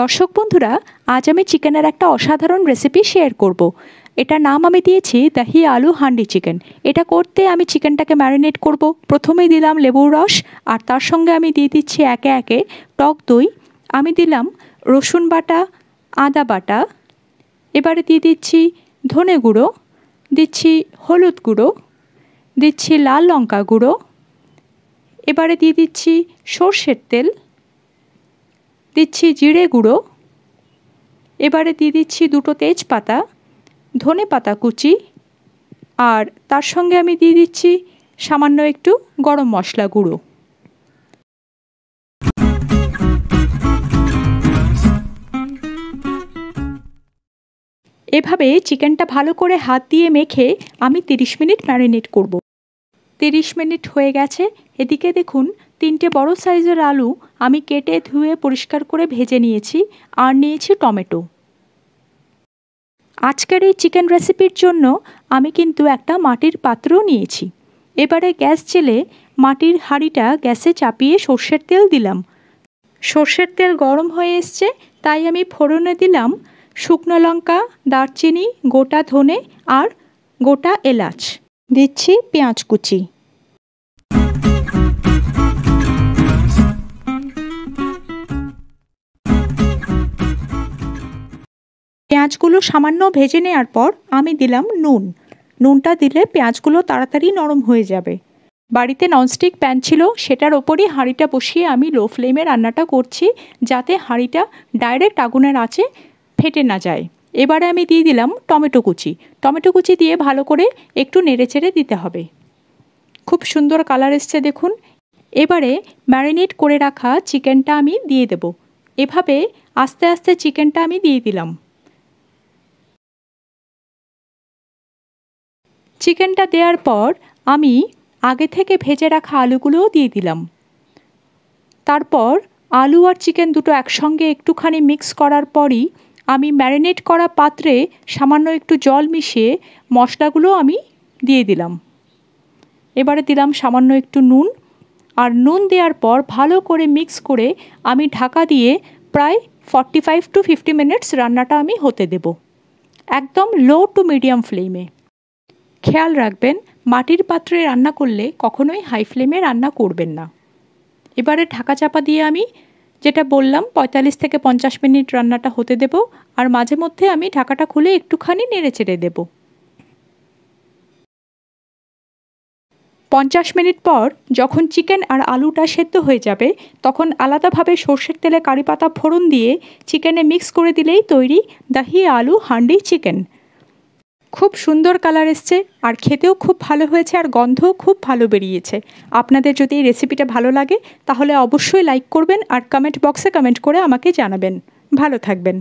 দর্শক বন্ধুরা আজ আমি চিকেনের একটা অসাধারণ রেসিপি শেয়ার করব। এটা নাম আমি দিয়েছি দাহি আলু হান্ডি চিকেন এটা করতে আমি চিকেনটাকে ম্যারিনেট করব। প্রথমে দিলাম লেবুর রস আর তার সঙ্গে আমি দিয়ে দিচ্ছি একে একে টক দই আমি দিলাম রসুন বাটা আদা বাটা এবারে দিয়ে দিচ্ছি ধনে গুঁড়ো দিচ্ছি হলুদ গুঁড়ো দিচ্ছি লাল লঙ্কা গুঁড়ো এবারে দিয়ে দিচ্ছি সর্ষের তেল দিচ্ছি জিরে গুঁড়ো এবারে দিয়ে দিচ্ছি দুটো তেজপাতা ধনে পাতা কুচি আর তার সঙ্গে আমি দিয়ে দিচ্ছি সামান্য একটু গরম মশলা গুঁড়ো এভাবে চিকেনটা ভালো করে হাত দিয়ে মেখে আমি 30 মিনিট ম্যারিনেট করব 30 মিনিট হয়ে গেছে এদিকে দেখুন তিনটে বড় সাইজের আলু আমি কেটে ধুয়ে পরিষ্কার করে ভেজে নিয়েছি আর নিয়েছি টমেটো আজকের এই চিকেন রেসিপির জন্য আমি কিন্তু একটা মাটির পাত্র নিয়েছি এবারে গ্যাস চেলে মাটির হাঁড়িটা গ্যাসে চাপিয়ে সর্ষের তেল দিলাম সর্ষের তেল গরম হয়ে এসছে তাই আমি ফোড়নে দিলাম শুকনো লঙ্কা দারচিনি গোটা ধনে আর গোটা এলাচ দিচ্ছি পেঁয়াজ কুচি পেঁয়াজগুলো সামান্য ভেজে নেওয়ার পর আমি দিলাম নুন নুনটা দিলে পেঁয়াজগুলো তাড়াতাড়ি নরম হয়ে যাবে বাড়িতে ননস্টিক প্যান ছিল সেটার ওপরই হাঁড়িটা বসিয়ে আমি লো ফ্লেমে রান্নাটা করছি যাতে হাঁড়িটা ডাইরেক্ট আগুনের আঁচে ফেটে না যায় এবারে আমি দিয়ে দিলাম টমেটো কুচি টমেটো কুচি দিয়ে ভালো করে একটু নেড়েচেড়ে দিতে হবে খুব সুন্দর কালার এসছে দেখুন এবারে ম্যারিনেট করে রাখা চিকেনটা আমি দিয়ে দেব এভাবে আস্তে আস্তে চিকেনটা আমি দিয়ে দিলাম চিকেনটা দেওয়ার পর আমি আগে থেকে ভেজে রাখা আলুগুলোও দিয়ে দিলাম তারপর আলু আর চিকেন দুটো একসঙ্গে একটুখানি মিক্স করার পরই আমি ম্যারিনেট করা পাত্রে সামান্য একটু জল মিশিয়ে মশলাগুলো আমি দিয়ে দিলাম এবারে দিলাম সামান্য একটু নুন আর নুন দেওয়ার পর ভালো করে মিক্স করে আমি ঢাকা দিয়ে প্রায় forty five to fifty minutes রান্নাটা আমি হতে দেব একদম লো টু মিডিয়াম ফ্লেমে খেয়াল রাখবেন মাটির পাত্রে রান্না করলে কখনোই হাই ফ্লেমে রান্না করবেন না এবারে ঢাকা চাপা দিয়ে আমি যেটা বললাম ৪৫ থেকে পঞ্চাশ মিনিট রান্নাটা হতে দেব আর মাঝে মধ্যে আমি ঢাকাটা খুলে একটুখানি নেড়ে চেড়ে দেব পঞ্চাশ মিনিট পর যখন চিকেন আর আলুটা সেদ্ধ হয়ে যাবে তখন আলাদাভাবে সর্ষের তেলে কারি পাতা ফোড়ন দিয়ে চিকেনে মিক্স করে দিলেই তৈরি দাহি আলু হান্ডি চিকেন খুব সুন্দর কালার এসছে আর খেতেও খুব ভালো হয়েছে আর গন্ধও খুব ভালো বেরিয়েছে আপনাদের যদি এই রেসিপিটা ভালো লাগে তাহলে অবশ্যই লাইক করবেন আর কমেন্ট বক্সে কমেন্ট করে আমাকে জানাবেন ভালো থাকবেন